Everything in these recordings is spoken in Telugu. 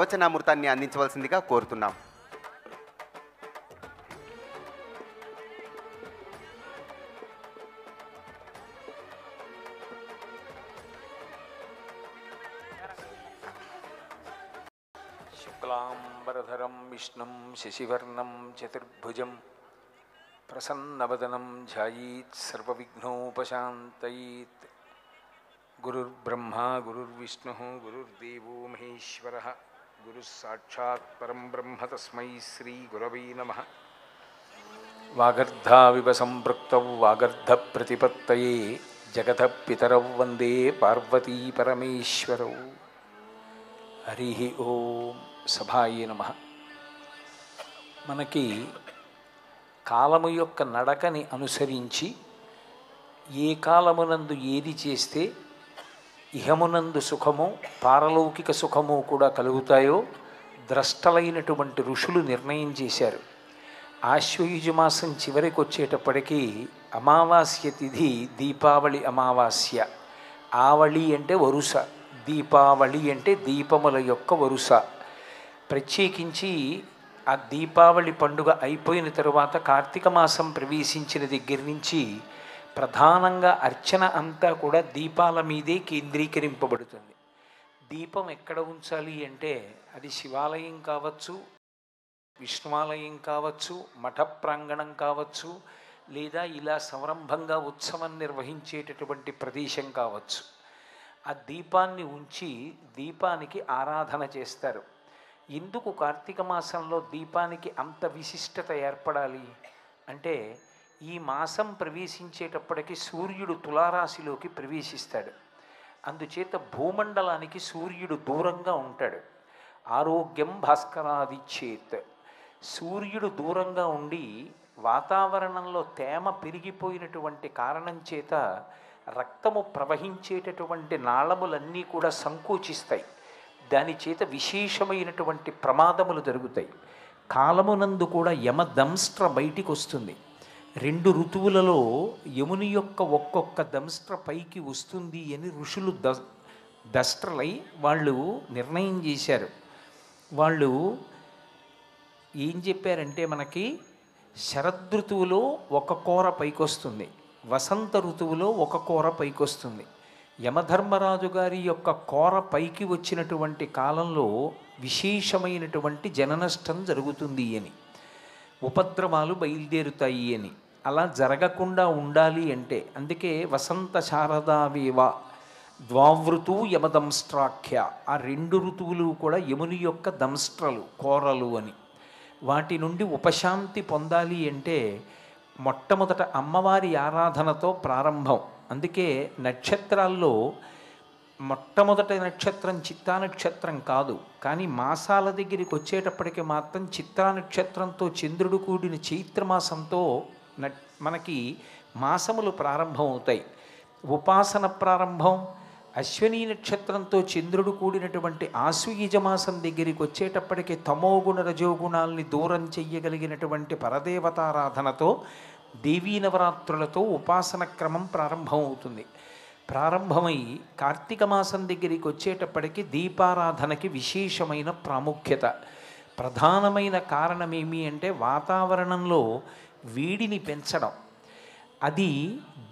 వచనామృతాన్ని అందించవలసిందిగా కోరుతున్నాం శుక్లాంబరధరం విష్ణు శశివర్ణం చతుర్భుజం ప్రసన్నవదనం ధ్యాయీత్ సర్వవిఘ్నోపశాంతయీత్ గురుర్బ్రహ్మా గురుర్విష్ణు గురుర్దేవో మహేశ్వర గురుస్సాక్షాత్ పరం బ్రహ్మ తస్మై శ్రీ గురవై నమ వాగర్ధావివ సంపృక్త వాగర్ధ ప్రతిపత్తయే జగత పితర వందే పార్వతీ పరమేశ్వర హరి ఓం సభాయే నమ మనకి కాలము యొక్క నడకని అనుసరించి ఏ కాలమునందు ఏది చేస్తే ఇహమునందు సుఖము పారలౌకిక సుఖము కూడా కలుగుతాయో ద్రష్టలైనటువంటి ఋషులు నిర్ణయం చేశారు ఆశ్వయుజ మాసం చివరికి వచ్చేటప్పటికీ అమావాస్య తిథి దీపావళి అమావాస్య ఆవళి అంటే వరుస దీపావళి అంటే దీపముల యొక్క వరుస ప్రత్యేకించి ఆ దీపావళి పండుగ అయిపోయిన తరువాత కార్తీక మాసం ప్రవేశించిన దగ్గర నుంచి ప్రధానంగా అర్చన అంతా కూడా దీపాల మీదే కేంద్రీకరింపబడుతుంది దీపం ఎక్కడ ఉంచాలి అంటే అది శివాలయం కావచ్చు విష్ణువాలయం కావచ్చు మఠ ప్రాంగణం కావచ్చు లేదా ఇలా సంరంభంగా ఉత్సవం నిర్వహించేటటువంటి ప్రదేశం కావచ్చు ఆ దీపాన్ని ఉంచి దీపానికి ఆరాధన చేస్తారు ఎందుకు కార్తీక మాసంలో దీపానికి అంత విశిష్టత ఏర్పడాలి అంటే ఈ మాసం ప్రవేశించేటప్పటికి సూర్యుడు తులారాశిలోకి ప్రవేశిస్తాడు అందుచేత భూమండలానికి సూర్యుడు దూరంగా ఉంటాడు ఆరోగ్యం భాస్కరాదిచ్చేత్ సూర్యుడు దూరంగా ఉండి వాతావరణంలో తేమ పెరిగిపోయినటువంటి కారణం చేత రక్తము ప్రవహించేటటువంటి నాళములన్నీ కూడా సంకోచిస్తాయి దాని చేత విశేషమైనటువంటి ప్రమాదములు జరుగుతాయి కాలమునందు కూడా యమదంస్ట్ర బయటికి వస్తుంది రెండు ఋతువులలో యముని యొక్క ఒక్కొక్క దంస్ట్ర పైకి వస్తుంది అని ఋషులు ద దస్ట్రలై వాళ్ళు నిర్ణయం చేశారు వాళ్ళు ఏం చెప్పారంటే మనకి శరదృతువులో ఒక కూర పైకొస్తుంది వసంత ఋతువులో ఒక కూర పైకొస్తుంది యమధర్మరాజు గారి యొక్క కూర పైకి వచ్చినటువంటి కాలంలో విశేషమైనటువంటి జననష్టం జరుగుతుంది అని ఉపద్రవాలు బయలుదేరుతాయి అని అలా జరగకుండా ఉండాలి అంటే అందుకే వసంత శారదావేవ ద్వావృతు యమదంస్ట్రాఖ్య ఆ రెండు ఋతువులు కూడా యముని యొక్క దంస్ట్రలు కోరలు అని వాటి నుండి ఉపశాంతి పొందాలి అంటే మొట్టమొదట అమ్మవారి ఆరాధనతో ప్రారంభం అందుకే నక్షత్రాల్లో మొట్టమొదటి నక్షత్రం చిత్తా నక్షత్రం కాదు కానీ మాసాల దగ్గరికి వచ్చేటప్పటికి మాత్రం చిత్తా నక్షత్రంతో చంద్రుడు కూడిన చైత్రమాసంతో మనకి మాసములు ప్రారంభం అవుతాయి ఉపాసన ప్రారంభం అశ్విని నక్షత్రంతో చంద్రుడు కూడినటువంటి ఆశ్వీజమాసం దగ్గరికి వచ్చేటప్పటికి తమోగుణ రజోగుణాల్ని దూరం చెయ్యగలిగినటువంటి పరదేవతారాధనతో దేవీ నవరాత్రులతో ఉపాసన క్రమం ప్రారంభమవుతుంది ప్రారంభమై కార్తీక మాసం దగ్గరికి వచ్చేటప్పటికి దీపారాధనకి విశేషమైన ప్రాముఖ్యత ప్రధానమైన కారణం ఏమి అంటే వాతావరణంలో వేడిని పెంచడం అది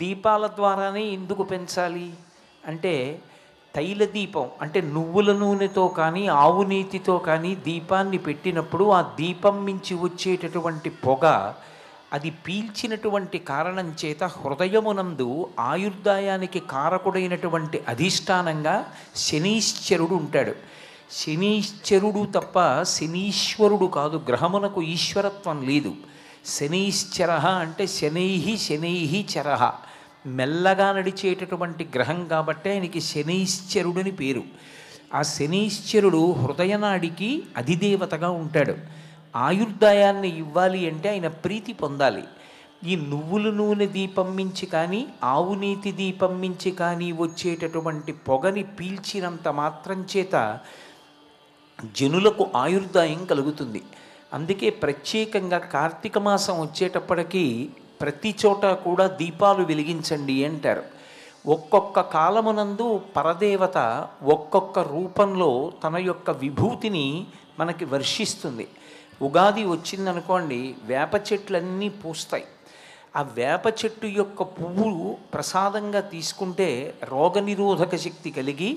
దీపాల ద్వారానే ఎందుకు పెంచాలి అంటే తైల దీపం అంటే నువ్వుల నూనెతో కానీ ఆవు నీతితో కానీ దీపాన్ని పెట్టినప్పుడు ఆ దీపం మించి వచ్చేటటువంటి పొగ అది పీల్చినటువంటి కారణం చేత హృదయమునందు ఆయుర్దాయానికి కారకుడైనటువంటి అధిష్టానంగా శనీశ్చరుడు ఉంటాడు శనీశ్చరుడు తప్ప శనీశ్వరుడు కాదు గ్రహమునకు ఈశ్వరత్వం లేదు శనిశ్చర అంటే శనై శనై చరహ మెల్లగా నడిచేటటువంటి గ్రహం కాబట్టి ఆయనకి శనైశ్చరుడని పేరు ఆ శనీశ్చరుడు హృదయనాడికి అధిదేవతగా ఉంటాడు ఆయుర్దాయాన్ని ఇవ్వాలి అంటే ఆయన ప్రీతి పొందాలి ఈ నువ్వుల నూనె దీపం మించి కానీ ఆవు నీతి దీపం మించి కానీ వచ్చేటటువంటి పొగని పీల్చినంత మాత్రం చేత జనులకు ఆయుర్దాయం కలుగుతుంది అందుకే ప్రత్యేకంగా కార్తీక మాసం వచ్చేటప్పటికీ ప్రతి చోట కూడా దీపాలు వెలిగించండి అంటారు ఒక్కొక్క కాలమునందు పరదేవత ఒక్కొక్క రూపంలో తన యొక్క విభూతిని మనకి వర్షిస్తుంది ఉగాది వచ్చిందనుకోండి వేప చెట్లన్నీ పూస్తాయి ఆ వేప చెట్టు యొక్క పువ్వు ప్రసాదంగా తీసుకుంటే రోగనిరోధక శక్తి కలిగి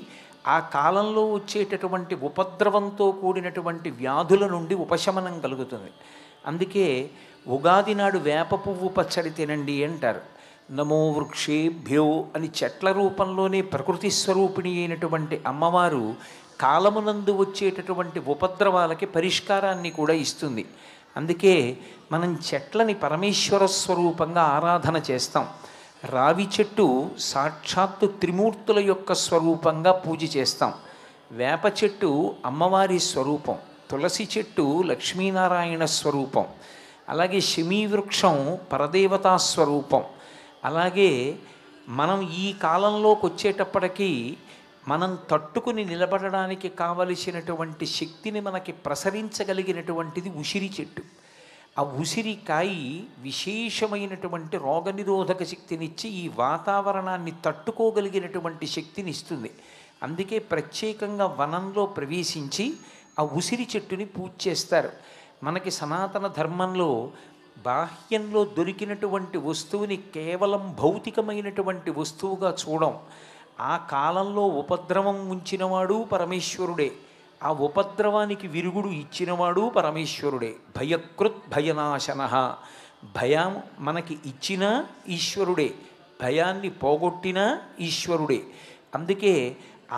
ఆ కాలంలో వచ్చేటటువంటి ఉపద్రవంతో కూడినటువంటి వ్యాధుల నుండి ఉపశమనం కలుగుతుంది అందుకే ఉగాది నాడు వేప పువ్వు పచ్చడి తినండి అంటారు నమో వృక్షేభ్యో అని చెట్ల రూపంలోనే ప్రకృతి స్వరూపిణి అయినటువంటి అమ్మవారు కాలమునందు వచ్చేటటువంటి ఉపద్రవాలకి పరిష్కారాన్ని కూడా ఇస్తుంది అందుకే మనం చెట్లని పరమేశ్వర స్వరూపంగా ఆరాధన చేస్తాం రావి చెట్టు సాక్షాత్తు త్రిమూర్తుల యొక్క స్వరూపంగా పూజ చేస్తాం వేప చెట్టు అమ్మవారి స్వరూపం తులసి చెట్టు లక్ష్మీనారాయణ స్వరూపం అలాగే వృక్షం పరదేవతా స్వరూపం అలాగే మనం ఈ కాలంలోకి వచ్చేటప్పటికీ మనం తట్టుకుని నిలబడడానికి కావలసినటువంటి శక్తిని మనకి ప్రసరించగలిగినటువంటిది ఉసిరి చెట్టు ఆ ఉసిరికాయి విశేషమైనటువంటి రోగనిరోధక శక్తినిచ్చి ఈ వాతావరణాన్ని తట్టుకోగలిగినటువంటి శక్తిని ఇస్తుంది అందుకే ప్రత్యేకంగా వనంలో ప్రవేశించి ఆ ఉసిరి చెట్టుని పూజ చేస్తారు మనకి సనాతన ధర్మంలో బాహ్యంలో దొరికినటువంటి వస్తువుని కేవలం భౌతికమైనటువంటి వస్తువుగా చూడం ఆ కాలంలో ఉపద్రవం ఉంచినవాడు పరమేశ్వరుడే ఆ ఉపద్రవానికి విరుగుడు ఇచ్చినవాడు పరమేశ్వరుడే భయకృత్ భయనాశన భయం మనకి ఇచ్చిన ఈశ్వరుడే భయాన్ని పోగొట్టిన ఈశ్వరుడే అందుకే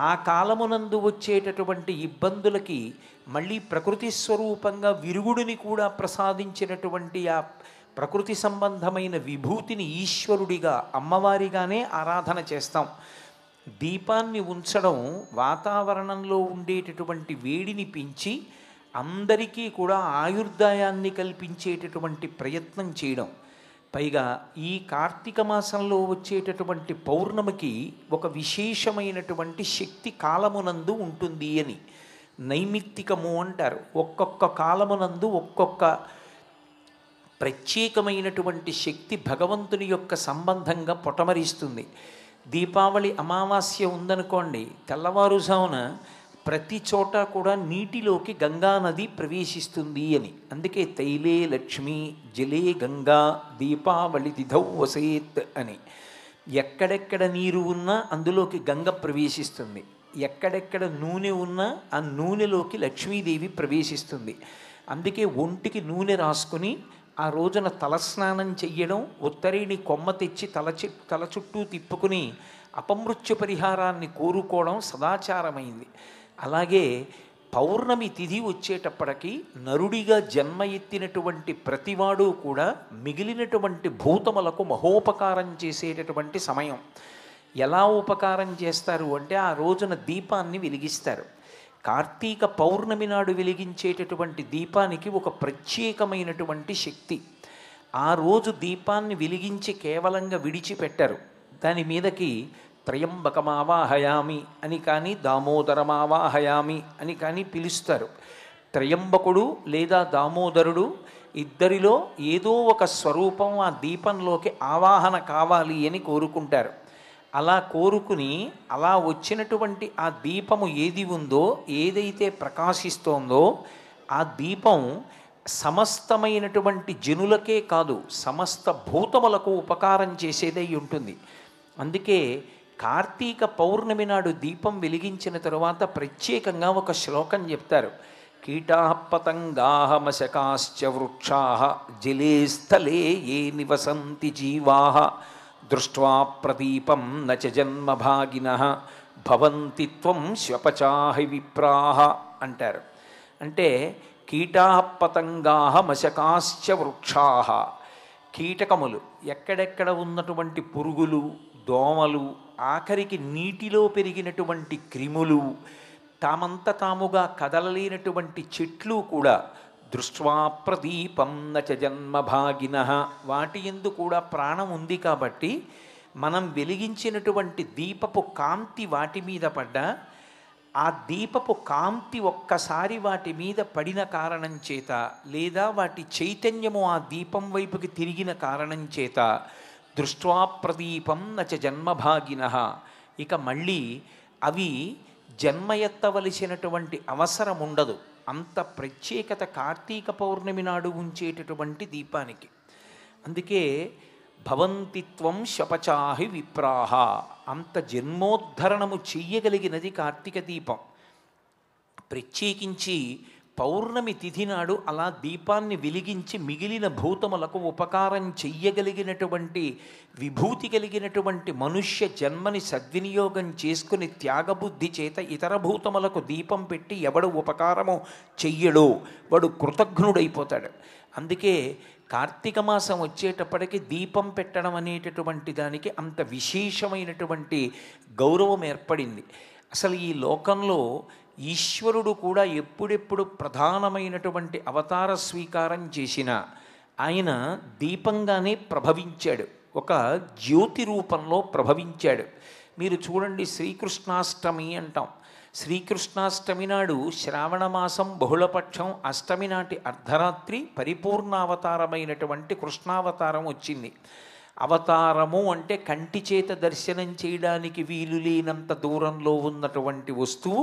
ఆ కాలమునందు వచ్చేటటువంటి ఇబ్బందులకి మళ్ళీ ప్రకృతి స్వరూపంగా విరుగుడిని కూడా ప్రసాదించినటువంటి ఆ ప్రకృతి సంబంధమైన విభూతిని ఈశ్వరుడిగా అమ్మవారిగానే ఆరాధన చేస్తాం దీపాన్ని ఉంచడం వాతావరణంలో ఉండేటటువంటి వేడిని పెంచి అందరికీ కూడా ఆయుర్దాయాన్ని కల్పించేటటువంటి ప్రయత్నం చేయడం పైగా ఈ కార్తీక మాసంలో వచ్చేటటువంటి పౌర్ణమికి ఒక విశేషమైనటువంటి శక్తి కాలమునందు ఉంటుంది అని నైమిత్తికము అంటారు ఒక్కొక్క కాలమునందు ఒక్కొక్క ప్రత్యేకమైనటువంటి శక్తి భగవంతుని యొక్క సంబంధంగా పొటమరిస్తుంది దీపావళి అమావాస్య ఉందనుకోండి తెల్లవారుజామున ప్రతి చోట కూడా నీటిలోకి గంగా నది ప్రవేశిస్తుంది అని అందుకే తైలే లక్ష్మి జలే గంగా దీపావళి దిధౌ వసేత్ అని ఎక్కడెక్కడ నీరు ఉన్నా అందులోకి గంగ ప్రవేశిస్తుంది ఎక్కడెక్కడ నూనె ఉన్నా ఆ నూనెలోకి లక్ష్మీదేవి ప్రవేశిస్తుంది అందుకే ఒంటికి నూనె రాసుకొని ఆ రోజున తలస్నానం చెయ్యడం ఉత్తరీని కొమ్మ తెచ్చి తల తల చుట్టూ తిప్పుకుని అపమృత్యు పరిహారాన్ని కోరుకోవడం సదాచారమైంది అలాగే పౌర్ణమి తిథి వచ్చేటప్పటికి నరుడిగా జన్మ ఎత్తినటువంటి ప్రతివాడు కూడా మిగిలినటువంటి భూతములకు మహోపకారం చేసేటటువంటి సమయం ఎలా ఉపకారం చేస్తారు అంటే ఆ రోజున దీపాన్ని వెలిగిస్తారు కార్తీక పౌర్ణమి నాడు వెలిగించేటటువంటి దీపానికి ఒక ప్రత్యేకమైనటువంటి శక్తి ఆ రోజు దీపాన్ని వెలిగించి కేవలంగా విడిచిపెట్టరు దాని మీదకి త్రయంబకమావాహయామి అని కానీ దామోదరమావాహయామి అని కానీ పిలుస్తారు త్రయంబకుడు లేదా దామోదరుడు ఇద్దరిలో ఏదో ఒక స్వరూపం ఆ దీపంలోకి ఆవాహన కావాలి అని కోరుకుంటారు అలా కోరుకుని అలా వచ్చినటువంటి ఆ దీపము ఏది ఉందో ఏదైతే ప్రకాశిస్తోందో ఆ దీపం సమస్తమైనటువంటి జనులకే కాదు సమస్త భూతములకు ఉపకారం చేసేదై ఉంటుంది అందుకే కార్తీక పౌర్ణమి నాడు దీపం వెలిగించిన తరువాత ప్రత్యేకంగా ఒక శ్లోకం చెప్తారు కీటా పతంగాహమశకాశ్చ మశకాశ్చ వృక్షా జలే స్థలే ఏ నివసంతి జీవాహ దృష్ట్వా ప్రదీపం నచ జన్మభాగిన భవంతి త్వం శ్వపచాహి విప్రాహ అంటారు అంటే కీటా పతంగా మశకాశ్చ వృక్షా కీటకములు ఎక్కడెక్కడ ఉన్నటువంటి పురుగులు దోమలు ఆఖరికి నీటిలో పెరిగినటువంటి క్రిములు తామంత తాముగా కదలలేనటువంటి చెట్లు కూడా దృష్వాప్రదీపం ప్రదీపం నచ జన్మభాగిన వాటి ఎందు కూడా ప్రాణం ఉంది కాబట్టి మనం వెలిగించినటువంటి దీపపు కాంతి వాటి మీద పడ్డా ఆ దీపపు కాంతి ఒక్కసారి వాటి మీద పడిన కారణం చేత లేదా వాటి చైతన్యము ఆ దీపం వైపుకి తిరిగిన కారణం చేత దృష్ట్వా ప్రదీపం నచ జన్మభాగిన ఇక మళ్ళీ అవి జన్మ ఎత్తవలసినటువంటి అవసరం ఉండదు అంత ప్రత్యేకత కార్తీక పౌర్ణమి నాడు ఉంచేటటువంటి దీపానికి అందుకే భవంతిత్వం శపచాహి విప్రాహ అంత జన్మోద్ధరణము చెయ్యగలిగినది కార్తీక దీపం ప్రత్యేకించి పౌర్ణమి తిథి నాడు అలా దీపాన్ని వెలిగించి మిగిలిన భూతములకు ఉపకారం చెయ్యగలిగినటువంటి విభూతి కలిగినటువంటి మనుష్య జన్మని సద్వినియోగం చేసుకుని త్యాగబుద్ధి చేత ఇతర భూతములకు దీపం పెట్టి ఎవడు ఉపకారము చెయ్యడో వాడు కృతజ్ఞుడైపోతాడు అందుకే కార్తీక మాసం వచ్చేటప్పటికి దీపం పెట్టడం అనేటటువంటి దానికి అంత విశేషమైనటువంటి గౌరవం ఏర్పడింది అసలు ఈ లోకంలో ఈశ్వరుడు కూడా ఎప్పుడెప్పుడు ప్రధానమైనటువంటి అవతార స్వీకారం చేసిన ఆయన దీపంగానే ప్రభవించాడు ఒక జ్యోతి రూపంలో ప్రభవించాడు మీరు చూడండి శ్రీకృష్ణాష్టమి అంటాం శ్రీకృష్ణాష్టమి నాడు శ్రావణమాసం బహుళపక్షం అష్టమి నాటి అర్ధరాత్రి పరిపూర్ణావతారమైనటువంటి కృష్ణావతారం వచ్చింది అవతారము అంటే కంటి చేత దర్శనం చేయడానికి వీలు లేనంత దూరంలో ఉన్నటువంటి వస్తువు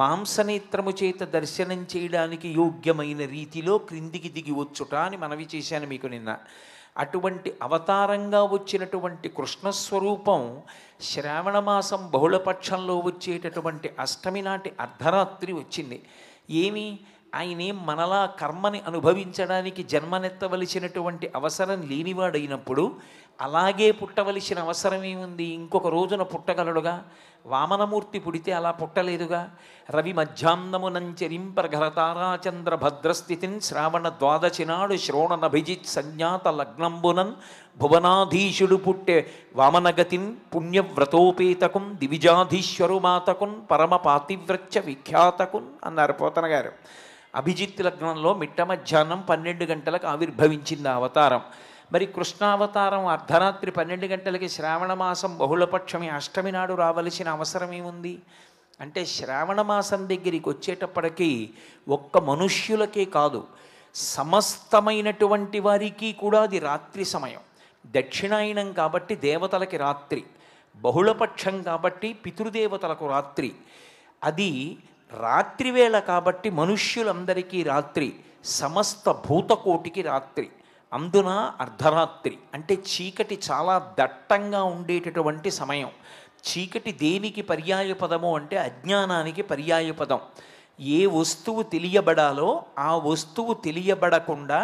మాంసనేత్రము చేత దర్శనం చేయడానికి యోగ్యమైన రీతిలో క్రిందికి దిగి వచ్చుట అని మనవి చేశాను మీకు నిన్న అటువంటి అవతారంగా వచ్చినటువంటి కృష్ణస్వరూపం శ్రావణమాసం బహుళపక్షంలో వచ్చేటటువంటి అష్టమి నాటి అర్ధరాత్రి వచ్చింది ఏమి ఆయనేం మనలా కర్మని అనుభవించడానికి జన్మనెత్తవలసినటువంటి అవసరం లేనివాడైనప్పుడు అలాగే పుట్టవలసిన అవసరమే ఉంది ఇంకొక రోజున పుట్టగలడుగా వామనమూర్తి పుడితే అలా పుట్టలేదుగా రవి మధ్యాహ్నమునంచరింపరఘరతారాచంద్ర భద్రస్థితిన్ శ్రావణ ద్వాదశినాడు శ్రోణనభిజిత్ సంజ్ఞాత లగ్నంబునన్ భువనాధీశుడు పుట్టే వామనగతిన్ దివిజాధీశ్వరు మాతకున్ పరమ పాతివ్రత్య విఖ్యాతకున్ అన్నారు పోతన గారు అభిజిత్ లగ్నంలో మిట్ట మధ్యాహ్నం పన్నెండు గంటలకు ఆవిర్భవించింది అవతారం మరి కృష్ణావతారం అర్ధరాత్రి పన్నెండు గంటలకి శ్రావణ మాసం బహుళపక్షమి అష్టమి నాడు రావలసిన అవసరం ఏముంది అంటే శ్రావణ మాసం దగ్గరికి వచ్చేటప్పటికీ ఒక్క మనుష్యులకే కాదు సమస్తమైనటువంటి వారికి కూడా అది రాత్రి సమయం దక్షిణాయనం కాబట్టి దేవతలకి రాత్రి బహుళపక్షం కాబట్టి పితృదేవతలకు రాత్రి అది రాత్రివేళ కాబట్టి మనుష్యులందరికీ రాత్రి సమస్త భూతకోటికి రాత్రి అందున అర్ధరాత్రి అంటే చీకటి చాలా దట్టంగా ఉండేటటువంటి సమయం చీకటి దేనికి పర్యాయ పదము అంటే అజ్ఞానానికి పర్యాయ పదం ఏ వస్తువు తెలియబడాలో ఆ వస్తువు తెలియబడకుండా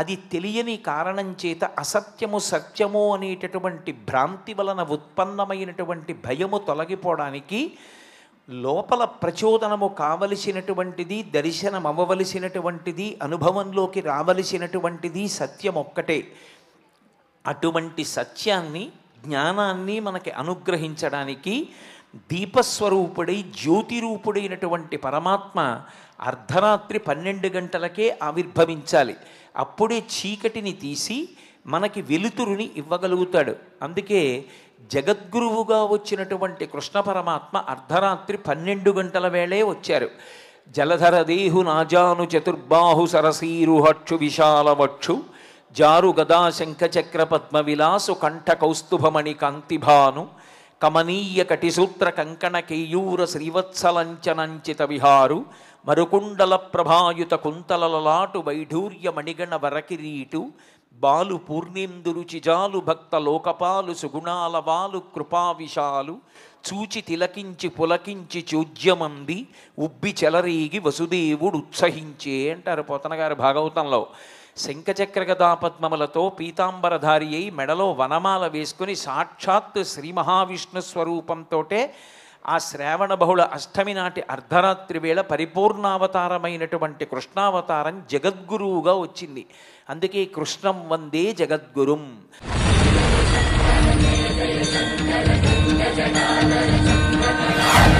అది తెలియని కారణం చేత అసత్యము సత్యము అనేటటువంటి భ్రాంతి వలన ఉత్పన్నమైనటువంటి భయము తొలగిపోవడానికి లోపల ప్రచోదనము కావలసినటువంటిది దర్శనం అవ్వవలసినటువంటిది అనుభవంలోకి రావలసినటువంటిది సత్యం ఒక్కటే అటువంటి సత్యాన్ని జ్ఞానాన్ని మనకి అనుగ్రహించడానికి దీపస్వరూపుడై జ్యోతిరూపుడైనటువంటి పరమాత్మ అర్ధరాత్రి పన్నెండు గంటలకే ఆవిర్భవించాలి అప్పుడే చీకటిని తీసి మనకి వెలుతురుని ఇవ్వగలుగుతాడు అందుకే జగద్గురువుగా వచ్చినటువంటి కృష్ణ పరమాత్మ అర్ధరాత్రి పన్నెండు గంటల వేళే వచ్చారు జలధర దేహు నాజాను చతుర్బాహు సరసీరుహక్షు విశాలవక్షు జారు గదా చక్ర పద్మ విలాసు కంఠ కౌస్తుభమణి కాంతిభాను కమనీయ కటిసూత్ర కంకణ కేయూర శ్రీవత్సలంచనంచిత విహారు మరుకుండల ప్రభాయుత కుంతలలలాటు వైఢూర్య మణిగణ వరకిరీటు బాలు పూర్ణేందులు చిజాలు భక్త లోకపాలు సుగుణాలవాలు కృపావిషాలు చూచి తిలకించి పులకించి చూజ్యమంది ఉబ్బి చెలరీగి వసుదేవుడు ఉత్సహించే అంటారు పోతనగారి భాగవతంలో శంఖచక్రగదాపద్మములతో పీతాంబరధారి అయి మెడలో వనమాల వేసుకుని సాక్షాత్ శ్రీ మహావిష్ణు స్వరూపంతో ఆ శ్రావణ బహుళ అష్టమి నాటి అర్ధరాత్రి వేళ పరిపూర్ణావతారమైనటువంటి కృష్ణావతారం జగద్గురువుగా వచ్చింది అందుకే కృష్ణం వందే జగద్గురుం